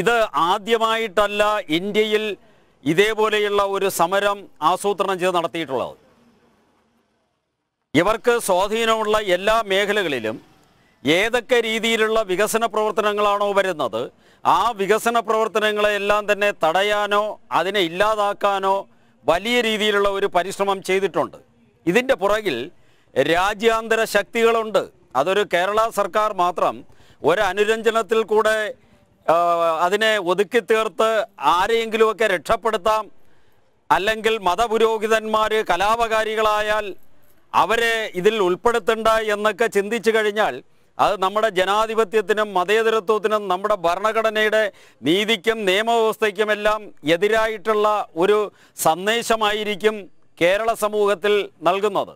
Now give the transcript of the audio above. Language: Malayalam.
ഇത് ആദ്യമായിട്ടല്ല ഇന്ത്യയിൽ ഇതേപോലെയുള്ള ഒരു സമരം ആസൂത്രണം ചെയ്ത് നടത്തിയിട്ടുള്ളത് ഇവർക്ക് സ്വാധീനമുള്ള എല്ലാ മേഖലകളിലും ഏതൊക്കെ രീതിയിലുള്ള വികസന പ്രവർത്തനങ്ങളാണോ വരുന്നത് ആ വികസന പ്രവർത്തനങ്ങളെല്ലാം തന്നെ തടയാനോ അതിനെ ഇല്ലാതാക്കാനോ വലിയ രീതിയിലുള്ള ഒരു പരിശ്രമം ചെയ്തിട്ടുണ്ട് ഇതിൻ്റെ പുറകിൽ രാജ്യാന്തര ശക്തികളുണ്ട് അതൊരു കേരള സർക്കാർ മാത്രം ഒരു അനുരഞ്ജനത്തിൽ കൂടെ അതിനെ ഒതുക്കി തീർത്ത് ആരെയെങ്കിലുമൊക്കെ രക്ഷപ്പെടുത്താം അല്ലെങ്കിൽ മതപുരോഹിതന്മാർ കലാപകാരികളായാൽ അവരെ ഇതിൽ ഉൾപ്പെടുത്തണ്ട എന്നൊക്കെ ചിന്തിച്ചു കഴിഞ്ഞാൽ അത് നമ്മുടെ ജനാധിപത്യത്തിനും മതേതരത്വത്തിനും നമ്മുടെ ഭരണഘടനയുടെ നീതിക്കും നിയമവ്യവസ്ഥയ്ക്കുമെല്ലാം എതിരായിട്ടുള്ള ഒരു സന്ദേശമായിരിക്കും കേരള സമൂഹത്തിൽ നൽകുന്നത്